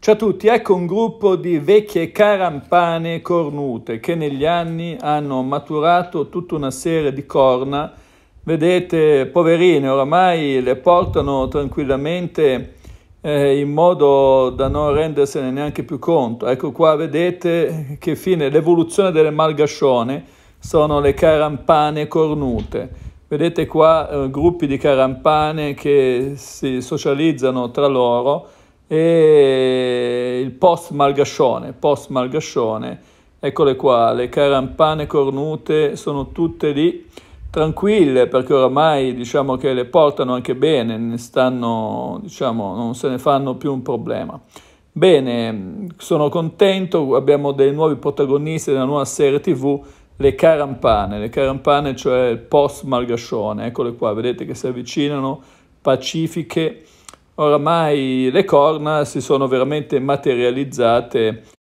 Ciao a tutti, ecco un gruppo di vecchie carampane cornute che negli anni hanno maturato tutta una serie di corna. Vedete, poverine, oramai le portano tranquillamente eh, in modo da non rendersene neanche più conto. Ecco qua, vedete che fine l'evoluzione delle malgascione sono le carampane cornute. Vedete qua eh, gruppi di carampane che si socializzano tra loro e il post Malgascione, post Malgascione, eccole qua, le carampane cornute sono tutte lì tranquille perché oramai diciamo che le portano anche bene, ne stanno, diciamo, non se ne fanno più un problema. Bene, sono contento, abbiamo dei nuovi protagonisti della nuova serie TV, le carampane, le carampane cioè il post Malgascione, eccole qua, vedete che si avvicinano, pacifiche, oramai le corna si sono veramente materializzate